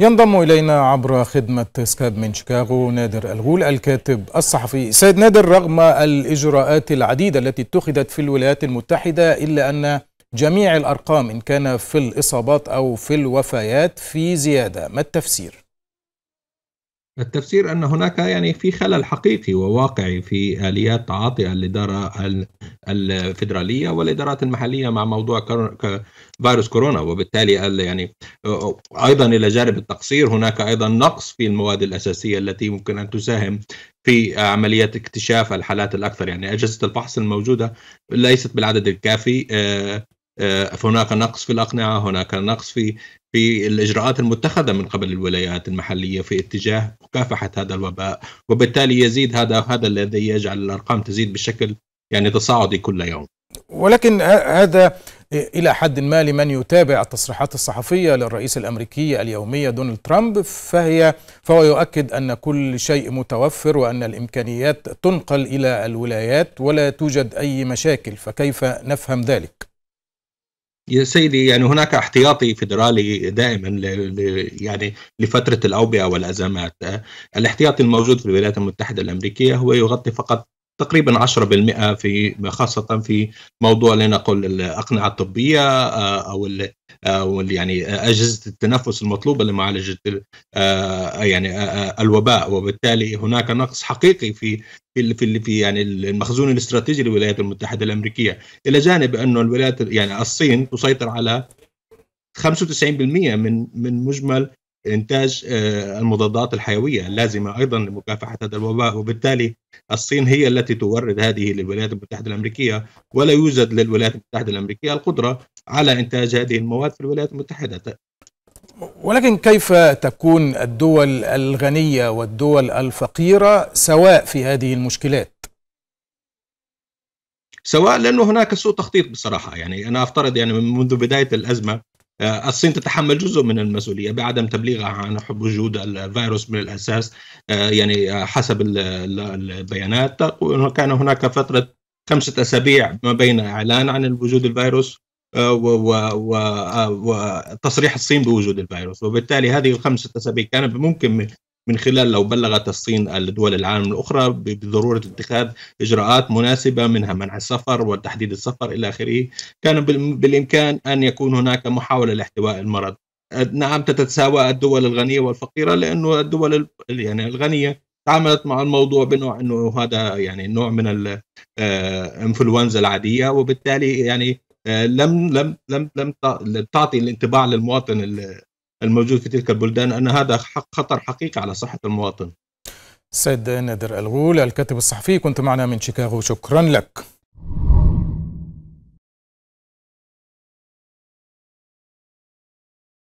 ينضم إلينا عبر خدمة سكاب من شيكاغو نادر الغول الكاتب الصحفي سيد نادر رغم الإجراءات العديدة التي اتخذت في الولايات المتحدة إلا أن جميع الأرقام إن كان في الإصابات أو في الوفيات في زيادة ما التفسير؟ التفسير أن هناك يعني في خلل حقيقي وواقعي في آليات تعاطي الإدارة الفدراليه والإدارات المحلية مع موضوع فيروس كورونا وبالتالي يعني أيضا إلى جانب التقصير هناك أيضا نقص في المواد الأساسية التي ممكن أن تساهم في عملية اكتشاف الحالات الأكثر يعني أجهزة الفحص الموجودة ليست بالعدد الكافي هناك نقص في الأقنعة هناك نقص في في الإجراءات المتخذة من قبل الولايات المحلية في اتجاه مكافحة هذا الوباء وبالتالي يزيد هذا هذا الذي يجعل الأرقام تزيد بشكل يعني تصاعدي كل يوم ولكن هذا إلى حد ما لمن يتابع التصريحات الصحفية للرئيس الأمريكي اليومية دونالد ترامب فهي فهو يؤكد أن كل شيء متوفر وأن الإمكانيات تنقل إلى الولايات ولا توجد أي مشاكل فكيف نفهم ذلك؟ يا سيدي يعني هناك احتياطي فيدرالي دائما يعني لفتره الاوبئه والازمات الاحتياطي الموجود في الولايات المتحده الامريكيه هو يغطي فقط تقريبا 10% في خاصة في موضوع لنقل الأقنعة الطبية آه، أو آه، يعني آه، اجهزه التنفس المطلوبه لمعالجه آه، يعني الوباء وبالتالي هناك نقص حقيقي في في في في يعني المخزون الاستراتيجي للولايات المتحده الامريكيه الى جانب انه الولايات يعني الصين تسيطر على 95% من من مجمل انتاج آه، المضادات الحيويه اللازمه ايضا لمكافحه هذا الوباء وبالتالي الصين هي التي تورد هذه للولايات المتحده الامريكيه ولا يوجد للولايات المتحده الامريكيه القدره على انتاج هذه المواد في الولايات المتحده ولكن كيف تكون الدول الغنيه والدول الفقيره سواء في هذه المشكلات سواء لانه هناك سوء تخطيط بصراحه يعني انا افترض يعني منذ بدايه الازمه آه، الصين تتحمل جزء من المسؤوليه بعدم تبليغها عن وجود الفيروس من الاساس آه، يعني آه، حسب البيانات كان هناك فتره خمسه اسابيع ما بين اعلان عن وجود الفيروس وتصريح الصين بوجود الفيروس وبالتالي هذه الخمسة أسابيع كان ممكن من خلال لو بلغت الصين الدول العالم الاخرى بضروره اتخاذ اجراءات مناسبه منها منع السفر وتحديد السفر الى اخره كان بالامكان ان يكون هناك محاوله لاحتواء المرض نعم تتساوى الدول الغنيه والفقيره لانه الدول يعني الغنيه تعاملت مع الموضوع بنوع انه هذا يعني نوع من الانفلونزا آه، العاديه وبالتالي يعني آه، لم لم لم لم تعطي الانطباع للمواطن الموجود في تلك البلدان أن هذا حق خطر حقيقي على صحة المواطن سيد نادر الغول الكاتب الصحفي كنت معنا من شيكاغو شكرا لك